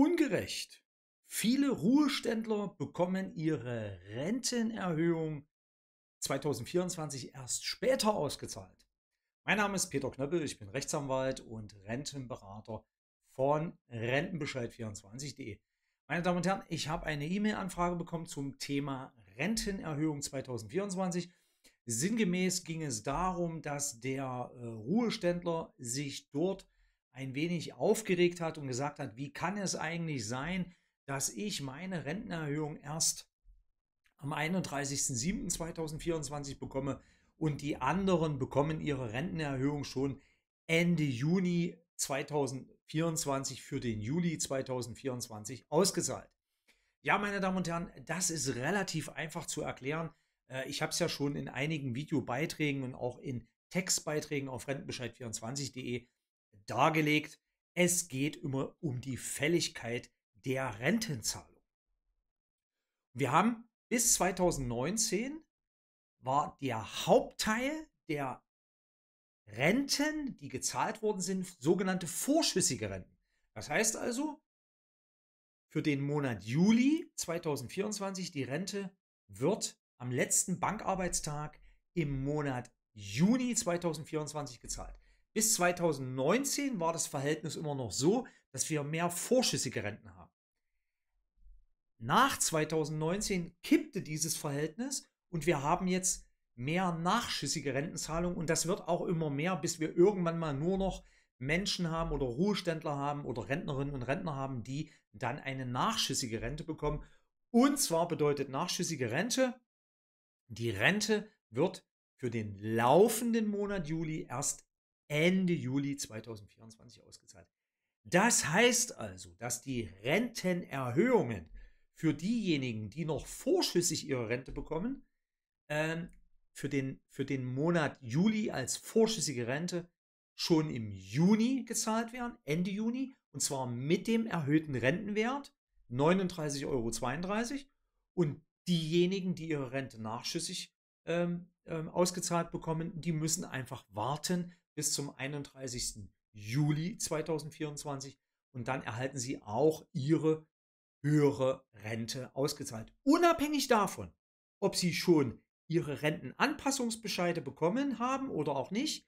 ungerecht. Viele Ruheständler bekommen ihre Rentenerhöhung 2024 erst später ausgezahlt. Mein Name ist Peter Knöppel, ich bin Rechtsanwalt und Rentenberater von Rentenbescheid24.de. Meine Damen und Herren, ich habe eine E-Mail-Anfrage bekommen zum Thema Rentenerhöhung 2024. Sinngemäß ging es darum, dass der äh, Ruheständler sich dort ein wenig aufgeregt hat und gesagt hat, wie kann es eigentlich sein, dass ich meine Rentenerhöhung erst am 31.07.2024 bekomme und die anderen bekommen ihre Rentenerhöhung schon Ende Juni 2024 für den Juli 2024 ausgezahlt. Ja, meine Damen und Herren, das ist relativ einfach zu erklären. Äh, ich habe es ja schon in einigen Videobeiträgen und auch in Textbeiträgen auf rentenbescheid24.de dargelegt, es geht immer um die Fälligkeit der Rentenzahlung. Wir haben bis 2019 war der Hauptteil der Renten, die gezahlt worden sind, sogenannte vorschüssige Renten. Das heißt also, für den Monat Juli 2024 die Rente wird am letzten Bankarbeitstag im Monat Juni 2024 gezahlt. Bis 2019 war das Verhältnis immer noch so, dass wir mehr vorschüssige Renten haben. Nach 2019 kippte dieses Verhältnis und wir haben jetzt mehr nachschüssige Rentenzahlungen und das wird auch immer mehr, bis wir irgendwann mal nur noch Menschen haben oder Ruheständler haben oder Rentnerinnen und Rentner haben, die dann eine nachschüssige Rente bekommen. Und zwar bedeutet nachschüssige Rente, die Rente wird für den laufenden Monat Juli erst Ende Juli 2024 ausgezahlt. Das heißt also, dass die Rentenerhöhungen für diejenigen, die noch vorschüssig ihre Rente bekommen, ähm, für, den, für den Monat Juli als vorschüssige Rente schon im Juni gezahlt werden, Ende Juni, und zwar mit dem erhöhten Rentenwert 39,32 Euro. Und diejenigen, die ihre Rente nachschüssig ähm, ähm ausgezahlt bekommen, die müssen einfach warten, bis zum 31. Juli 2024 und dann erhalten Sie auch Ihre höhere Rente ausgezahlt. Unabhängig davon, ob Sie schon Ihre Rentenanpassungsbescheide bekommen haben oder auch nicht,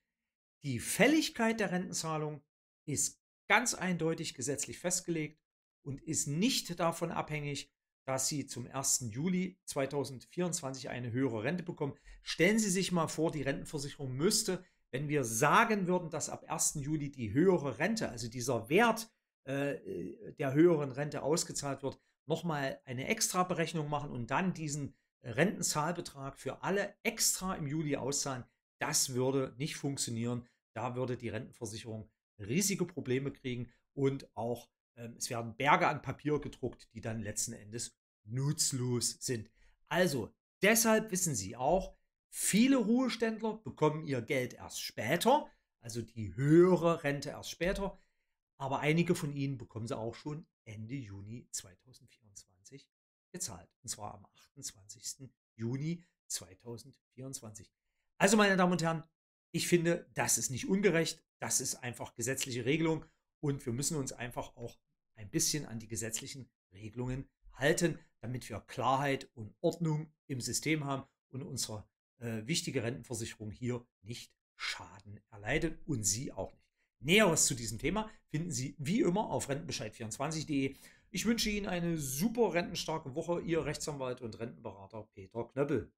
die Fälligkeit der Rentenzahlung ist ganz eindeutig gesetzlich festgelegt und ist nicht davon abhängig, dass Sie zum 1. Juli 2024 eine höhere Rente bekommen. Stellen Sie sich mal vor, die Rentenversicherung müsste wenn wir sagen würden, dass ab 1. Juli die höhere Rente, also dieser Wert äh, äh der höheren Rente ausgezahlt wird, nochmal eine extra Berechnung machen und dann diesen äh, Rentenzahlbetrag für alle extra im Juli auszahlen, das würde nicht funktionieren. Da würde die Rentenversicherung riesige Probleme kriegen und auch ähm, es werden Berge an Papier gedruckt, die dann letzten Endes nutzlos sind. Also deshalb wissen Sie auch, Viele Ruheständler bekommen ihr Geld erst später, also die höhere Rente erst später, aber einige von ihnen bekommen sie auch schon Ende Juni 2024 gezahlt, und zwar am 28. Juni 2024. Also meine Damen und Herren, ich finde, das ist nicht ungerecht, das ist einfach gesetzliche Regelung und wir müssen uns einfach auch ein bisschen an die gesetzlichen Regelungen halten, damit wir Klarheit und Ordnung im System haben und unsere äh, wichtige Rentenversicherung hier nicht Schaden erleidet und Sie auch nicht. Näheres zu diesem Thema finden Sie wie immer auf rentenbescheid24.de. Ich wünsche Ihnen eine super rentenstarke Woche, Ihr Rechtsanwalt und Rentenberater Peter Knöppel.